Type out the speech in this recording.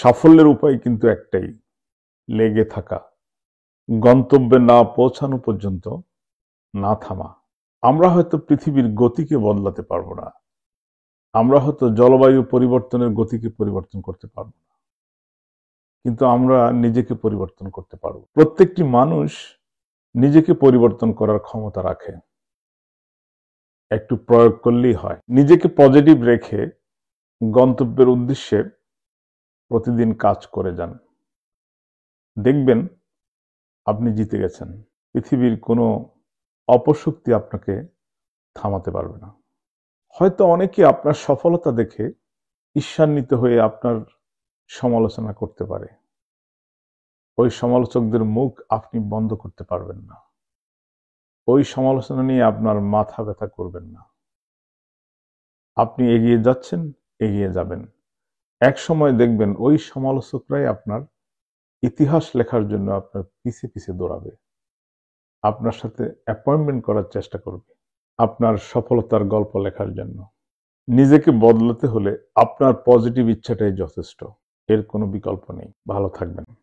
সাফল্যের উপায় কিন্তু একটাই লেগে থাকা গন্তব্যে না পৌঁছানো পর্যন্ত না থামা আমরা হয়তো পৃথিবীর গতিকে বদলাতে পারব না আমরা হয়তো জলবায়ু পরিবর্তনের গতিকে পরিবর্তন করতে পারব না কিন্তু আমরা নিজেকে পরিবর্তন করতে পারব প্রত্যেকটি মানুষ নিজেকে পরিবর্তন করার ক্ষমতা রাখে একটু প্রয়োগ করলেই হয় নিজেকে পজিটিভ রেখে গন্তব্যের উদ্দেশ্যে প্রতিদিন কাজ করে যান দেখবেন আপনি জিতে গেছেন পৃথিবীর কোনো অপশক্তি আপনাকে থামাতে পারবে না হয়তো অনেকে আপনার সফলতা দেখে ঈর্ষান্বিত হয়ে আপনার সমালোচনা করতে পারে ওই সমালোচকদের মুখ আপনি বন্ধ করতে পারবেন না ওই সমালোচনা নিয়ে আপনার মাথা ব্যথা করবেন না আপনি এগিয়ে যাচ্ছেন এগিয়ে যাবেন এক সময় দেখবেন ওই সমালোচকরাই আপনার ইতিহাস লেখার জন্য আপনার পিছে পিছে দৌড়াবে আপনার সাথে অ্যাপয়েন্টমেন্ট করার চেষ্টা করবে আপনার সফলতার গল্প লেখার জন্য নিজেকে বদলাতে হলে আপনার পজিটিভ ইচ্ছাটাই যথেষ্ট এর কোনো বিকল্প নেই ভালো থাকবেন